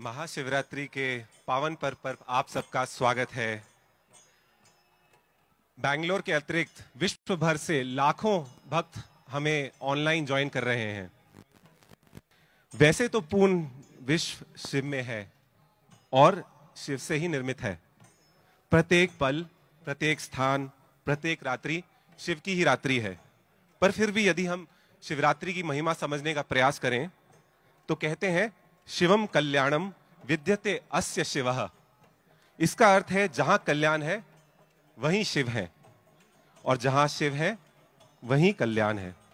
महाशिवरात्रि के पावन पर्व पर आप सबका स्वागत है बैंगलोर के अतिरिक्त विश्व भर से लाखों भक्त हमें ऑनलाइन ज्वाइन कर रहे हैं वैसे तो पूर्ण विश्व शिव में है और शिव से ही निर्मित है प्रत्येक पल प्रत्येक स्थान प्रत्येक रात्रि शिव की ही रात्रि है पर फिर भी यदि हम शिवरात्रि की महिमा समझने का प्रयास करें तो कहते हैं शिवम कल्याणम विद्यते अस्य शिव इसका अर्थ है जहां कल्याण है वहीं शिव है और जहां शिव है वहीं कल्याण है